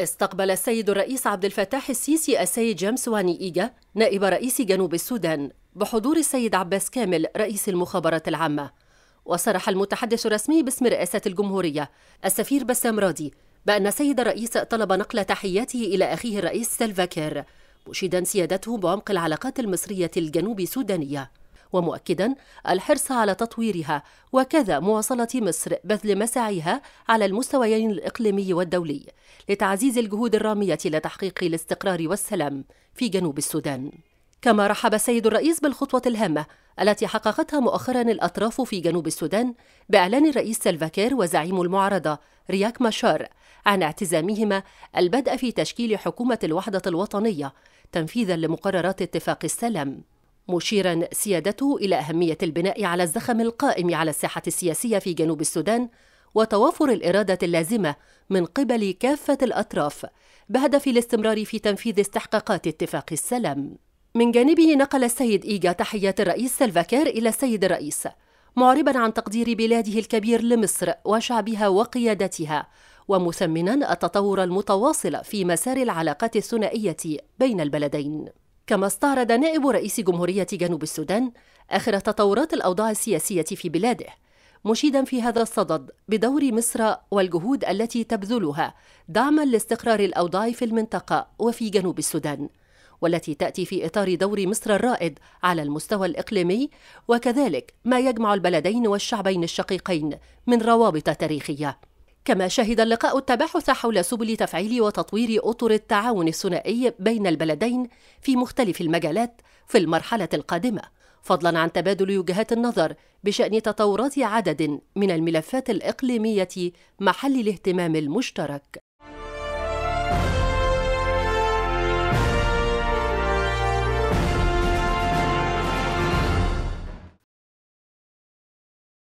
استقبل السيد الرئيس عبد الفتاح السيسي السيد جيمس واني إيجا نائب رئيس جنوب السودان بحضور السيد عباس كامل رئيس المخابرات العامة وصرح المتحدث الرسمي باسم رئاسة الجمهورية السفير بسام راضي بأن السيد الرئيس طلب نقل تحياته إلى أخيه الرئيس سلفاكير مشيدا سيادته بعمق العلاقات المصرية الجنوب سودانية ومؤكدا الحرص على تطويرها وكذا مواصلة مصر بذل مساعيها على المستويين الإقليمي والدولي لتعزيز الجهود الرامية لتحقيق الاستقرار والسلام في جنوب السودان كما رحب السيد الرئيس بالخطوة الهامة التي حققتها مؤخرا الأطراف في جنوب السودان بإعلان الرئيس سلفاكير وزعيم المعارضة رياك مشار عن اعتزامهما البدء في تشكيل حكومة الوحدة الوطنية تنفيذا لمقررات اتفاق السلام مشيرا سيادته إلى أهمية البناء على الزخم القائم على الساحة السياسية في جنوب السودان وتوافر الإرادة اللازمة من قبل كافة الأطراف بهدف الاستمرار في تنفيذ استحقاقات اتفاق السلام. من جانبه نقل السيد إيجا تحيات الرئيس سلفاكير إلى السيد الرئيس معربا عن تقدير بلاده الكبير لمصر وشعبها وقيادتها ومثمنا التطور المتواصل في مسار العلاقات الثنائية بين البلدين كما استعرض نائب رئيس جمهورية جنوب السودان آخر تطورات الأوضاع السياسية في بلاده مشيدا في هذا الصدد بدور مصر والجهود التي تبذلها دعما لاستقرار الأوضاع في المنطقة وفي جنوب السودان والتي تأتي في إطار دور مصر الرائد على المستوى الإقليمي وكذلك ما يجمع البلدين والشعبين الشقيقين من روابط تاريخية كما شهد اللقاء التباحث حول سبل تفعيل وتطوير أطر التعاون الثنائي بين البلدين في مختلف المجالات في المرحلة القادمة فضلا عن تبادل وجهات النظر بشأن تطورات عدد من الملفات الإقليمية محل الاهتمام المشترك